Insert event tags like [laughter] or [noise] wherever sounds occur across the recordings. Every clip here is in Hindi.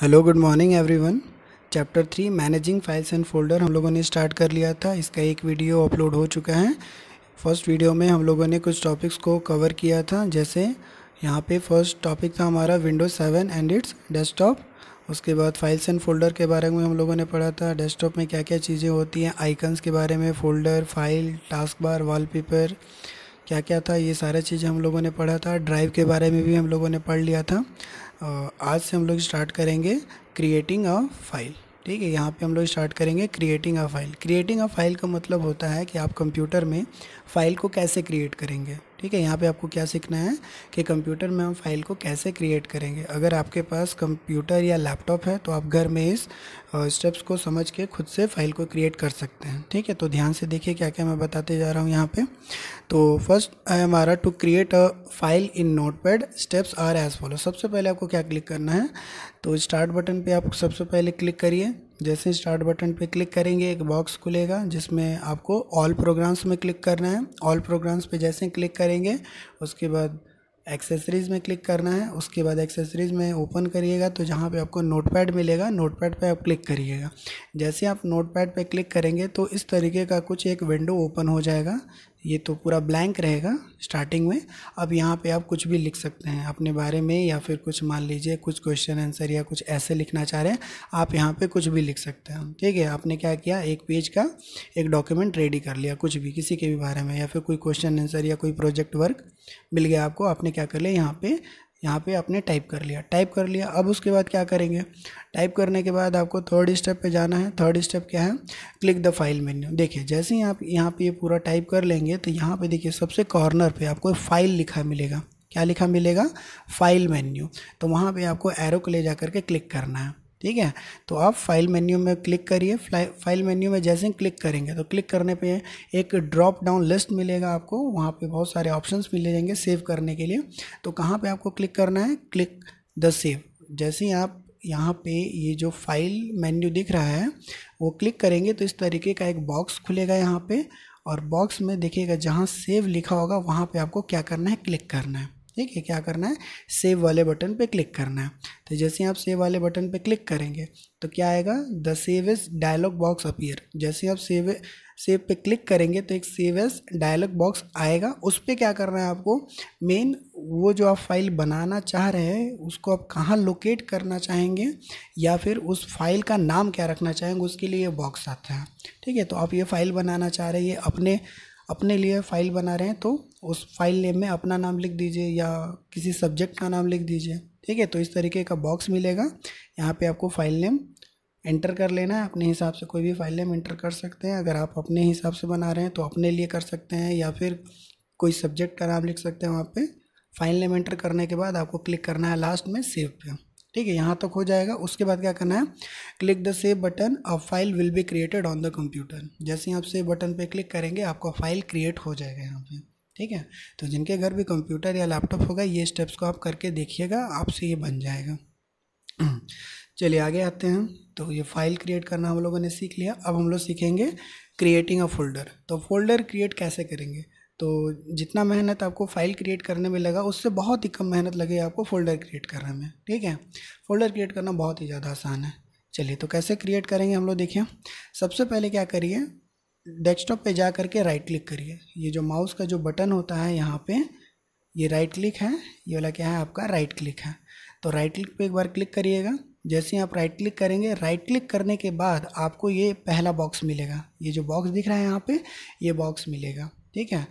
Hello good morning everyone chapter three managing files and folder हम लोगों ने स्टार्ट कर लिया था इसका एक वीडियो अपलोड हो चुका है फर्स्ट वीडियो में हम लोगों ने कुछ टॉपिक्स को कवर किया था जैसे यहाँ पे फर्स्ट टॉपिक था हमारा Windows seven and its desktop उसके बाद फाइल्स एंड फोल्डर के बारे में हम लोगों ने पढ़ा था डेस्कटॉप में क्या क्या चीज़ें होती हैं आइकन्स के बारे में फोल्डर फाइल टास्क बार वाल क्या क्या था ये सारा चीज़ हम लोगों ने पढ़ा था ड्राइव के बारे में भी हम लोगों ने पढ़ लिया था आज से हम लोग स्टार्ट करेंगे क्रिएटिंग अ फाइल ठीक है यहाँ पे हम लोग स्टार्ट करेंगे creating a file creating a file का मतलब होता है कि आप कंप्यूटर में फाइल को कैसे क्रिएट करेंगे ठीक है यहाँ पे आपको क्या सीखना है कि कंप्यूटर में हम फाइल को कैसे क्रिएट करेंगे अगर आपके पास कंप्यूटर या लैपटॉप है तो आप घर में इस स्टेप्स को समझ के खुद से फाइल को क्रिएट कर सकते हैं ठीक है तो ध्यान से देखिए क्या क्या मैं बताते जा रहा हूँ यहाँ पे तो फर्स्ट हमारा to create a file in notepad steps are as follow सबसे पहले आपको क्या क्लिक करना है तो स्टार्ट बटन पर आप सबसे पहले क्लिक करिए जैसे स्टार्ट बटन पे क्लिक करेंगे एक बॉक्स खुलेगा जिसमें आपको ऑल प्रोग्राम्स में क्लिक करना है ऑल प्रोग्राम्स पे जैसे क्लिक करेंगे उसके बाद एक्सेसरीज़ में क्लिक करना है उसके बाद एक्सेसरीज़ में ओपन करिएगा तो जहाँ पे आपको नोटपैड मिलेगा नोटपैड पे आप क्लिक करिएगा जैसे आप नोटपैड पे क्लिक करेंगे तो इस तरीके का कुछ एक विंडो ओपन हो जाएगा ये तो पूरा ब्लैंक रहेगा स्टार्टिंग में अब यहाँ पे आप कुछ भी लिख सकते हैं अपने बारे में या फिर कुछ मान लीजिए कुछ क्वेश्चन आंसर या कुछ ऐसे लिखना चाह रहे हैं आप यहाँ पे कुछ भी लिख सकते हैं ठीक है आपने क्या किया एक पेज का एक डॉक्यूमेंट रेडी कर लिया कुछ भी किसी के भी बारे में या फिर कोई क्वेश्चन आंसर या कोई प्रोजेक्ट वर्क मिल गया आपको आपने क्या कर लिया यहाँ पर यहाँ पे आपने टाइप कर लिया टाइप कर लिया अब उसके बाद क्या करेंगे टाइप करने के बाद आपको थर्ड स्टेप पे जाना है थर्ड स्टेप क्या है क्लिक द फाइल मेन्यू देखिए जैसे ही आप यहाँ पे ये पूरा टाइप कर लेंगे तो यहाँ पे देखिए सबसे कॉर्नर पे आपको फाइल लिखा मिलेगा क्या लिखा मिलेगा फाइल मेन्यू तो वहाँ पर आपको एरो को ले जा करके क्लिक करना है ठीक है तो आप फाइल मेन्यू में क्लिक करिए फाइल मेन्यू में जैसे ही क्लिक करेंगे तो क्लिक करने पे एक ड्रॉप डाउन लिस्ट मिलेगा आपको वहाँ पे बहुत सारे ऑप्शंस मिले जाएंगे सेव करने के लिए तो कहाँ पे आपको क्लिक करना है क्लिक द सेव जैसे ही आप यहाँ पे ये जो फाइल मेन्यू दिख रहा है वो क्लिक करेंगे तो इस तरीके का एक बॉक्स खुलेगा यहाँ पर और बॉक्स में देखिएगा जहाँ सेव लिखा होगा वहाँ पर आपको क्या करना है क्लिक करना है ठीक है क्या करना है सेव वाले बटन पे क्लिक करना है तो जैसे आप सेव वाले बटन पे क्लिक करेंगे तो क्या आएगा the save as dialog box appear जैसे आप सेव सेव पे क्लिक करेंगे तो एक सेव एज डायलॉग बॉक्स आएगा उस पर क्या करना है आपको मेन वो जो आप फाइल बनाना चाह रहे हैं उसको आप कहाँ लोकेट करना चाहेंगे या फिर उस फाइल का नाम क्या रखना चाहेंगे उसके लिए ये बॉक्स आता है ठीक है तो आप ये फाइल बनाना चाह रहे हैं ये अपने अपने लिए फ़ाइल बना रहे हैं तो उस फाइल नेम में अपना नाम लिख दीजिए या किसी सब्जेक्ट का नाम लिख दीजिए ठीक है तो इस तरीके का बॉक्स मिलेगा यहाँ पे आपको फाइल नेम एंटर कर लेना है अपने हिसाब से कोई भी फाइल नेम एंटर कर सकते हैं अगर आप अपने हिसाब से बना रहे हैं तो अपने लिए कर सकते हैं या फिर कोई सब्जेक्ट का नाम लिख सकते हैं वहाँ पर फाइल नेम एंटर करने के बाद आपको क्लिक करना है लास्ट में सेव पे ठीक है यहाँ तक हो जाएगा उसके बाद क्या करना है click the save button a file will be created on the computer जैसे ही आप सेव बटन पे क्लिक करेंगे आपका फाइल क्रिएट हो जाएगा यहाँ पे ठीक है तो जिनके घर भी कंप्यूटर या लैपटॉप होगा ये स्टेप्स को आप करके देखिएगा आपसे ये बन जाएगा [clears throat] चलिए आगे आते हैं तो ये फाइल क्रिएट करना हम लोगों ने सीख लिया अब हम लोग सीखेंगे क्रिएटिंग अ फोल्डर तो फोल्डर क्रिएट कैसे करेंगे तो जितना मेहनत आपको फाइल क्रिएट करने में लगा उससे बहुत ही कम मेहनत लगे आपको फ़ोल्डर क्रिएट करने में ठीक है फ़ोल्डर क्रिएट करना बहुत ही ज़्यादा आसान है चलिए तो कैसे क्रिएट करेंगे हम लोग देखिए सबसे पहले क्या करिए डेस्कटॉप पे जा करके राइट क्लिक करिए ये जो माउस का जो बटन होता है यहाँ पे ये राइट क्लिक है ये वाला क्या है आपका राइट क्लिक है तो राइट क्लिक पे एक बार क्लिक करिएगा जैसे ही आप राइट क्लिक करेंगे राइट क्लिक करने के बाद आपको ये पहला बॉक्स मिलेगा ये जो बॉक्स दिख रहा है यहाँ पे ये बॉक्स मिलेगा ठीक है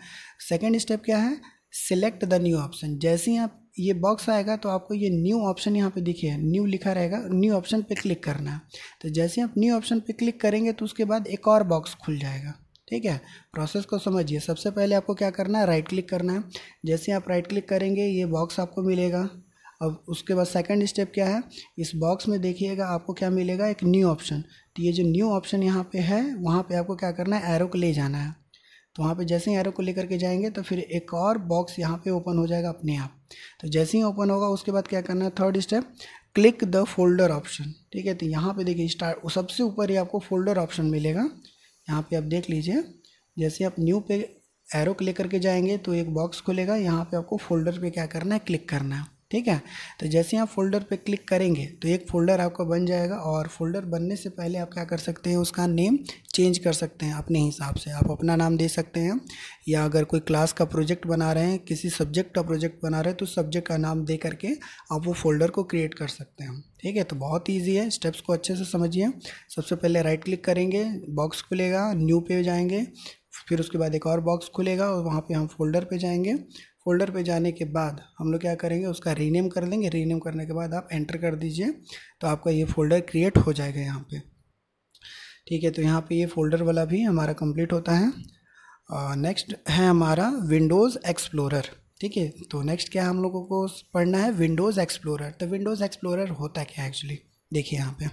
सेकेंड स्टेप क्या है सिलेक्ट द न्यू ऑप्शन जैसे ही आप ये बॉक्स आएगा तो आपको ये न्यू ऑप्शन यहाँ पे देखिए न्यू लिखा रहेगा न्यू ऑप्शन पे क्लिक करना है तो जैसे ही आप न्यू ऑप्शन पे क्लिक करेंगे तो उसके बाद एक और बॉक्स खुल जाएगा ठीक है प्रोसेस को समझिए सबसे पहले आपको क्या करना है राइट क्लिक करना है जैसे आप राइट क्लिक करेंगे ये बॉक्स आपको मिलेगा अब उसके बाद सेकंड स्टेप क्या है इस बॉक्स में देखिएगा आपको क्या मिलेगा एक न्यू ऑप्शन तो ये जो न्यू ऑप्शन यहाँ पे है वहाँ पे आपको क्या करना है एरो को ले जाना है तो वहाँ पे जैसे ही एरो को लेकर के जाएंगे तो फिर एक और बॉक्स यहाँ पे ओपन हो जाएगा अपने आप तो जैसे ही ओपन होगा उसके बाद क्या करना है third step click the folder option ठीक है तो यहाँ पे देखिए स्टार्ट सबसे ऊपर ही आपको फोल्डर ऑप्शन मिलेगा यहाँ पे आप देख लीजिए जैसे आप न्यू पे एरो क्लिक करके जाएंगे तो एक बॉक्स खुलेगा यहाँ पे आपको फोल्डर पे क्या करना है क्लिक करना है ठीक है तो जैसे आप फोल्डर पे क्लिक करेंगे तो एक फ़ोल्डर आपका बन जाएगा और फोल्डर बनने से पहले आप क्या कर सकते हैं उसका नेम चेंज कर सकते हैं अपने हिसाब से आप अपना नाम दे सकते हैं या अगर कोई क्लास का प्रोजेक्ट बना रहे हैं किसी सब्जेक्ट का प्रोजेक्ट बना रहे हैं तो सब्जेक्ट का नाम दे करके आप वो फोल्डर को क्रिएट कर सकते हैं ठीक है तो बहुत ईजी है स्टेप्स को अच्छे से समझिए सबसे पहले राइट क्लिक करेंगे बॉक्स खुलेगा न्यू पे जाएंगे फिर उसके बाद एक और बॉक्स खुलेगा और वहाँ पे हम फोल्डर पे जाएंगे फोल्डर पे जाने के बाद हम लोग क्या करेंगे उसका रीनेम कर लेंगे रीनेम करने के बाद आप एंटर कर दीजिए तो आपका ये फोल्डर क्रिएट हो जाएगा यहाँ पे ठीक है तो यहाँ पे ये फोल्डर वाला भी हमारा कंप्लीट होता है नेक्स्ट है हमारा विंडोज़ एक्सप्लोरर ठीक है तो नेक्स्ट क्या हम लोगों को पढ़ना है विंडोज़ एक्सप्लोरर तो विंडोज़ एक्सप्लोरर होता क्या एक्चुअली देखिए यहाँ पे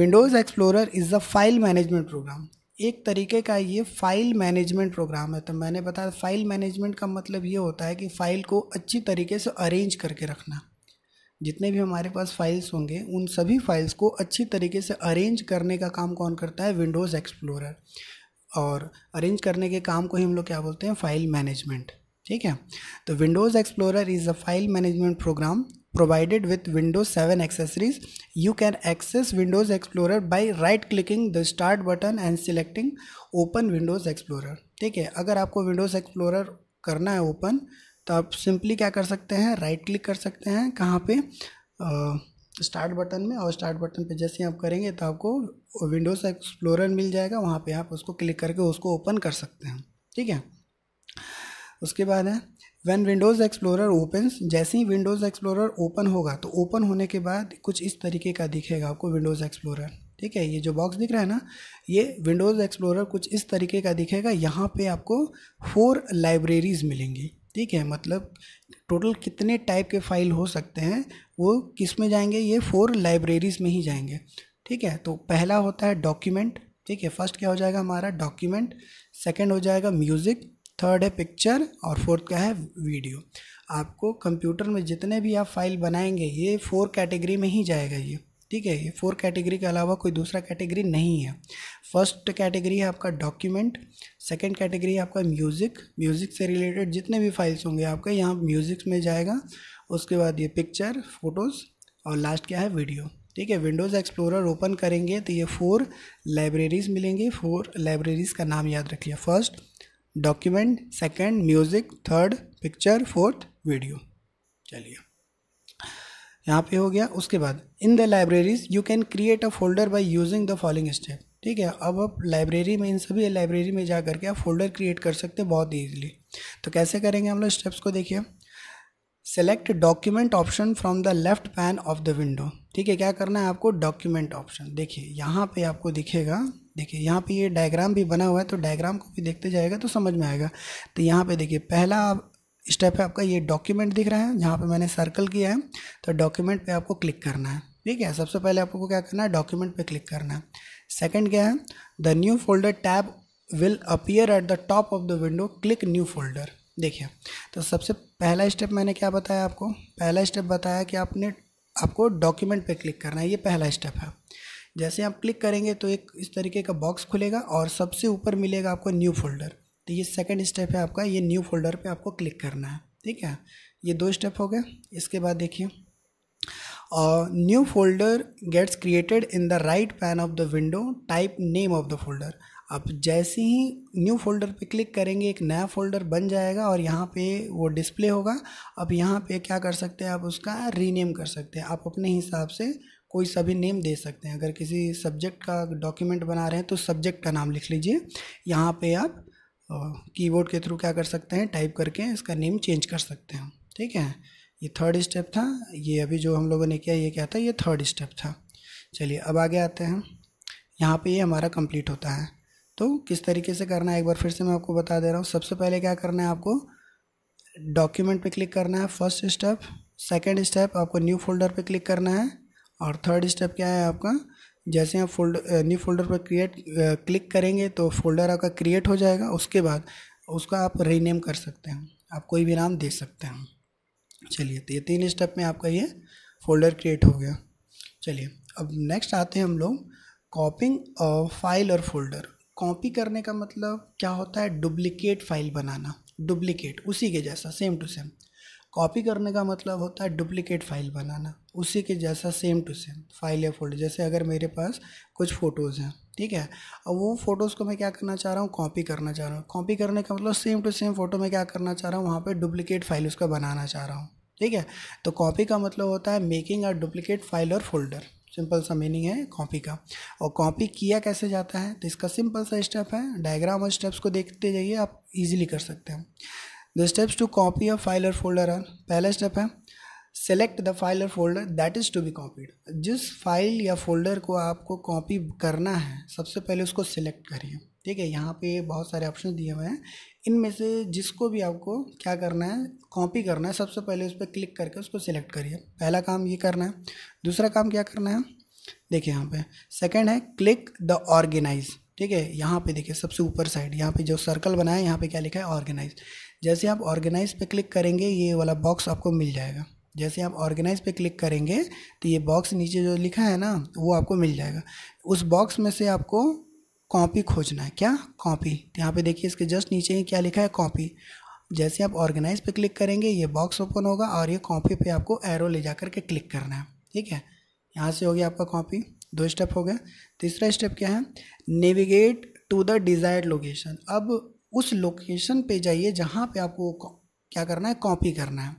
Windows explorer is a file management program एक तरीके का ये फ़ाइल मैनेजमेंट प्रोग्राम है तो मैंने बताया फ़ाइल मैनेजमेंट का मतलब ये होता है कि फ़ाइल को अच्छी तरीके से अरेंज करके रखना जितने भी हमारे पास फाइल्स होंगे उन सभी फाइल्स को अच्छी तरीके से अरेंज करने का काम कौन करता है विंडोज़ एक्सप्लोरर और अरेंज करने के काम को ही हम लोग क्या बोलते हैं फाइल मैनेजमेंट ठीक है तो Windows explorer is a file management program provided with Windows 7 accessories. You can access Windows Explorer by right clicking the start button and selecting open Windows Explorer. ठीक है अगर आपको Windows Explorer करना है open तो आप simply क्या कर सकते हैं right click कर सकते हैं कहाँ पे स्टार्ट बटन में और स्टार्ट बटन पे जैसे आप करेंगे तो आपको विंडोज़ एक्सप्लोरर मिल जाएगा वहाँ पे आप उसको क्लिक करके उसको ओपन कर सकते हैं ठीक है उसके बाद है वैन विंडोज़ एक्सप्लोरर ओपन्स जैसे ही विंडोज़ एक्सप्लोरर ओपन होगा तो ओपन होने के बाद कुछ इस तरीके का दिखेगा आपको विंडोज़ एक्सप्लोरर ठीक है ये जो बॉक्स दिख रहा है ना ये विंडोज़ एक्सप्लोरर कुछ इस तरीके का दिखेगा यहाँ पे आपको फोर लाइब्रेरीज़ मिलेंगी ठीक है मतलब टोटल कितने टाइप के फाइल हो सकते हैं वो किस में जाएंगे ये फोर लाइब्रेरीज़ में ही जाएंगे ठीक है तो पहला होता है डॉक्यूमेंट ठीक है फर्स्ट क्या हो जाएगा हमारा डॉक्यूमेंट सेकंड हो जाएगा म्यूज़िक थर्ड है पिक्चर और फोर्थ क्या है वीडियो आपको कंप्यूटर में जितने भी आप फाइल बनाएंगे ये फोर कैटेगरी में ही जाएगा ये ठीक है ये फोर कैटेगरी के अलावा कोई दूसरा कैटेगरी नहीं है फर्स्ट कैटेगरी है आपका डॉक्यूमेंट सेकंड कैटेगरी है आपका म्यूज़िक म्यूज़िक से रिलेटेड जितने भी फाइल्स होंगे आपका यहाँ म्यूज़िक में जाएगा उसके बाद ये पिक्चर फोटोज़ और लास्ट क्या है वीडियो ठीक है विंडोज़ एक्सप्लोरर ओपन करेंगे तो ये फोर लाइब्रेरीज़ मिलेंगे फोर लाइब्रेरीज़ का नाम याद रखिए first document second music third picture fourth video चलिए यहाँ पे हो गया उसके बाद in the libraries you can create a folder by using the following step ठीक है अब आप लाइब्रेरी में इन सभी लाइब्रेरी में जा करके आप फोल्डर क्रिएट कर सकते हैं बहुत ईजिली तो कैसे करेंगे हम लोग स्टेप्स को देखिए select document option from the left pane of the window ठीक है क्या करना है आपको डॉक्यूमेंट ऑप्शन देखिए यहाँ पे आपको दिखेगा देखिए यहाँ पे ये डायग्राम भी बना हुआ है तो डायग्राम को भी देखते जाएगा तो समझ में आएगा तो यहाँ पे देखिए पहला स्टेप है आपका ये डॉक्यूमेंट दिख रहा है जहाँ पे मैंने सर्कल किया है तो डॉक्यूमेंट पे आपको क्लिक करना है ठीक है सबसे पहले आपको क्या करना है डॉक्यूमेंट पे क्लिक करना है सेकंड क्या है the new folder tab will appear at the top of the window click new folder देखिए तो सबसे पहला स्टेप मैंने क्या बताया आपको पहला स्टेप बताया कि आपने आपको डॉक्यूमेंट पे क्लिक करना है ये पहला स्टेप है जैसे आप क्लिक करेंगे तो एक इस तरीके का बॉक्स खुलेगा और सबसे ऊपर मिलेगा आपको न्यू फोल्डर तो ये सेकंड स्टेप है आपका ये न्यू फोल्डर पे आपको क्लिक करना है ठीक है ये दो स्टेप हो गए इसके बाद देखिए A new folder gets created in the right pane of the window. Type name of the folder. आप जैसे ही न्यू फोल्डर पे क्लिक करेंगे एक नया फोल्डर बन जाएगा और यहाँ पे वो डिस्प्ले होगा अब यहाँ पे क्या कर सकते हैं आप उसका रीनेम कर सकते हैं आप अपने हिसाब से कोई सभी नेम दे सकते हैं अगर किसी सब्जेक्ट का डॉक्यूमेंट बना रहे हैं तो सब्जेक्ट का नाम लिख लीजिए यहाँ पे आप कीबोर्ड के थ्रू क्या कर सकते हैं टाइप करके इसका नेम चेंज कर सकते हैं ठीक है ये थर्ड स्टेप था ये अभी जो हम लोगों ने किया ये क्या था ये थर्ड स्टेप था चलिए अब आगे आते हैं यहाँ पे ये हमारा कंप्लीट होता है तो किस तरीके से करना है एक बार फिर से मैं आपको बता दे रहा हूँ सबसे पहले क्या करना है आपको डॉक्यूमेंट पे क्लिक करना है फर्स्ट स्टेप सेकेंड स्टेप आपको न्यू फोल्डर पे क्लिक करना है और थर्ड स्टेप क्या है आपका जैसे आप फोल्डर न्यू फोल्डर पर क्रिएट क्लिक करेंगे तो फोल्डर आपका क्रिएट हो जाएगा उसके बाद उसका आप रीनेम कर सकते हैं आप कोई भी नाम दे सकते हैं चलिए तो ये तीन स्टेप में आपका ये फोल्डर क्रिएट हो गया चलिए अब नेक्स्ट आते हैं हम लोग कॉपिंग फाइल और फोल्डर कॉपी करने का मतलब क्या होता है डुप्लीकेट फाइल बनाना डुप्लीकेट उसी के जैसा सेम टू सेम कॉपी करने का मतलब होता है डुप्लिकेट फाइल बनाना उसी के जैसा सेम टू सेम फाइल या फोल्डर जैसे अगर मेरे पास कुछ फ़ोटोज़ हैं ठीक है अब वो फ़ोटोज़ को मैं क्या करना चाह रहा हूँ कॉपी करना चाह रहा हूँ कॉपी करने का मतलब सेम टू सेम फ़ोटो में क्या करना चाह रहा हूँ वहाँ पर डुप्लिकेट फाइल उसका बनाना चाह रहा हूँ ठीक है तो कॉपी का मतलब होता है मेकिंग अ डुप्लीकेट फाइल और फोल्डर सिंपल सा मीनिंग है कॉपी का और कॉपी किया कैसे जाता है तो इसका सिंपल सा स्टेप है डायग्राम और स्टेप्स को देखते जाइए आप इजीली कर सकते हैं the steps to copy a file और फोल्डर आर पहला स्टेप है सेलेक्ट द फाइल और folder that is to be copied जिस फाइल या फोल्डर को आपको कॉपी करना है सबसे पहले उसको सिलेक्ट करिए ठीक है यहाँ पे बहुत सारे ऑप्शन दिए हुए हैं इनमें से जिसको भी आपको क्या करना है कॉपी करना है सबसे पहले उस पर क्लिक करके उसको सिलेक्ट करिए पहला काम ये करना है दूसरा काम क्या करना है देखिए यहाँ पे सेकंड है क्लिक द ऑर्गेनाइज ठीक है यहाँ पे देखिए सबसे ऊपर साइड यहाँ पे जो सर्कल बना है यहाँ पे क्या लिखा है ऑर्गेनाइज जैसे आप ऑर्गेनाइज पे क्लिक करेंगे ये वाला बॉक्स आपको मिल जाएगा जैसे आप ऑर्गेनाइज पे क्लिक करेंगे तो ये बॉक्स नीचे जो लिखा है ना वो आपको मिल जाएगा उस बॉक्स में से आपको कॉपी खोजना है क्या कॉपी तो यहाँ पे देखिए इसके जस्ट नीचे ही क्या लिखा है कॉपी जैसे आप ऑर्गेनाइज पे क्लिक करेंगे ये बॉक्स ओपन होगा और ये कॉपी पे आपको एरो ले जा करके क्लिक करना है ठीक है यहाँ से हो गया आपका कॉपी दो स्टेप हो गया तीसरा स्टेप क्या है navigate to the desired location अब उस लोकेशन पे जाइए जहाँ पे आपको क्या करना है कॉपी करना है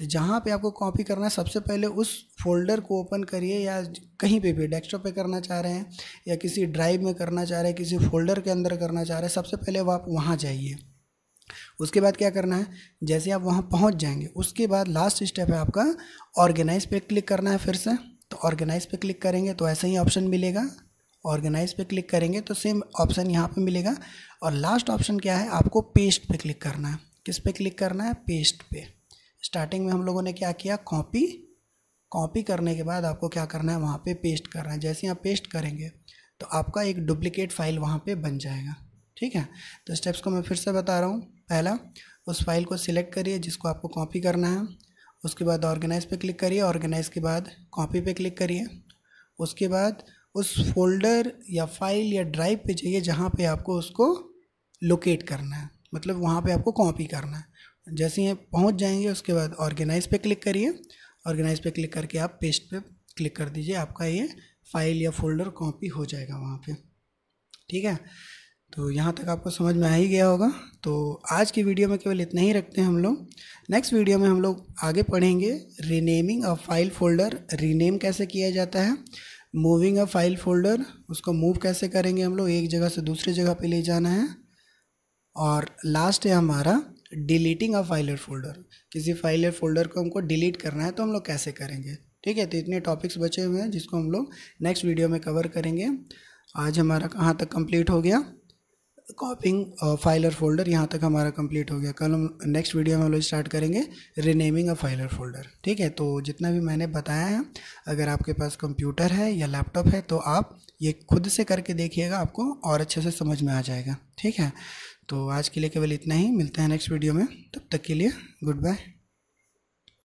तो जहाँ पे आपको कॉपी करना है सबसे पहले उस फोल्डर को ओपन करिए या कहीं पे भी डेस्कटॉप पे करना चाह रहे हैं या किसी ड्राइव में करना चाह रहे हैं किसी फोल्डर के अंदर करना चाह रहे हैं सबसे पहले आप वहाँ जाइए उसके बाद क्या करना है जैसे आप वहाँ पहुँच जाएंगे उसके बाद लास्ट स्टेप है आपका ऑर्गेनाइज पे क्लिक करना है फिर से तो ऑर्गेनाइज पे क्लिक करेंगे तो ऐसा ही ऑप्शन मिलेगा ऑर्गेनाइज पे क्लिक करेंगे तो सेम ऑप्शन यहाँ पे मिलेगा और लास्ट ऑप्शन क्या है आपको पेस्ट पे क्लिक करना है किस पे क्लिक करना है पेस्ट पे स्टार्टिंग में हम लोगों ने क्या किया कॉपी कॉपी करने के बाद आपको क्या करना है वहाँ पे पेस्ट करना है जैसे आप पेस्ट करेंगे तो आपका एक डुप्लिकेट फाइल वहाँ पे बन जाएगा ठीक है तो स्टेप्स को मैं फिर से बता रहा हूँ पहला उस फाइल को सिलेक्ट करिए जिसको आपको कॉपी करना है उसके बाद ऑर्गेनाइज पे क्लिक करिए ऑर्गेनाइज के बाद कॉपी पे क्लिक करिए उसके बाद उस फोल्डर या फाइल या ड्राइव पे जाइए जहाँ पे आपको उसको लोकेट करना है मतलब वहाँ पे आपको कॉपी करना है जैसे ही पहुँच जाएंगे उसके बाद ऑर्गेनाइज पे क्लिक करिए ऑर्गेनाइज पे क्लिक करके आप पेस्ट पे क्लिक कर दीजिए आपका ये फाइल या फोल्डर कॉपी हो जाएगा वहाँ पे ठीक है तो यहाँ तक आपको समझ में आ ही गया होगा तो आज की वीडियो में केवल इतना ही रखते हैं हम लोग नेक्स्ट वीडियो में हम लोग आगे पढ़ेंगे renaming a file folder rename कैसे किया जाता है मूविंग अ फाइल फोल्डर उसको मूव कैसे करेंगे हम लोग एक जगह से दूसरी जगह पे ले जाना है और लास्ट है हमारा डिलीटिंग अ फाइलर फोल्डर किसी फाइलर फोल्डर को हमको डिलीट करना है तो हम लोग कैसे करेंगे ठीक है तो इतने टॉपिक्स बचे हुए हैं जिसको हम लोग नेक्स्ट वीडियो में कवर करेंगे आज हमारा कहाँ तक कंप्लीट हो गया कॉपिंग फाइलर फोल्डर यहाँ तक हमारा कंप्लीट हो गया कल हम नेक्स्ट वीडियो में हम लोग स्टार्ट करेंगे रिनेमिंग अ फाइलर फोल्डर ठीक है तो जितना भी मैंने बताया है अगर आपके पास कंप्यूटर है या लैपटॉप है तो आप ये खुद से करके देखिएगा आपको और अच्छे से समझ में आ जाएगा ठीक है तो आज के लिए केवल इतना ही मिलते हैं नेक्स्ट वीडियो में तब तक के लिए गुड बाय